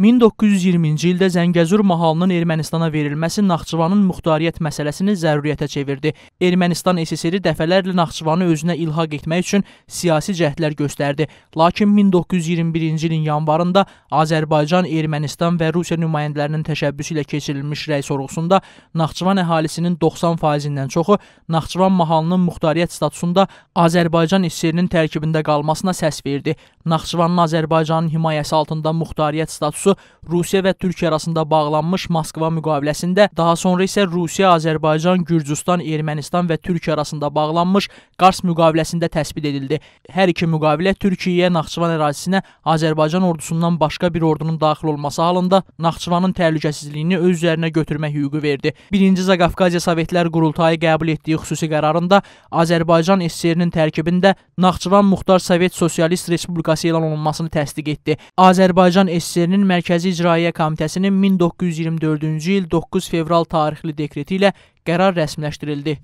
1920-ci ildə Zəngəzur mahalının Ermənistana verilməsi Naxçıvanın muxtariyyət məsələsini zəruriyyətə çevirdi. Ermənistan SSR dəfələrlə Naxçıvanı özünə ilhaq etmək üçün siyasi cəhdlər göstərdi. Lakin 1921-ci ilin yanvarında Azərbaycan, Ermənistan və Rusiya nümayəndələrinin təşəbbüsü ilə keçirilmiş rəy sorğusunda Naxçıvan əhalisinin 90%-dən çoxu Naxçıvan mahalının muxtariyyət statusunda Azərbaycan SSR-nin tərkibində qalmasına səs verdi. Naxçıvanın Azərbaycanın himayəsi altında muxtariyyət statusu ordusu Rusiya və Türkiyə arasında bağlanmış Moskva müqaviləsində, daha sonra isə Rusiya, Azərbaycan, Gürcüstan, Ermənistan və Türkiyə arasında bağlanmış Qars müqaviləsində təsbit edildi. Hər iki müqavilə Türkiyəyə Naxçıvan ərazisinə Azərbaycan ordusundan başqa bir ordunun daxil olması halında Naxçıvanın təhlükəsizliyini öz üzərinə götürmək hüququ verdi. 1-ci Zaqafqaziya Sovetlər Qurultayı qəbul etdiyi xüsusi qərarında Azərbaycan SSR-nin tərkibində Naxçıvan Muxtar Sovet Sosialist Respublikası elan olunmasını təsdiq etdi. Azərbaycan SSR-nin Mərkəzi İcraiyyə Komitəsinin 1924-cü il 9 fevral tarixli dekreti ilə qərar rəsmiləşdirildi.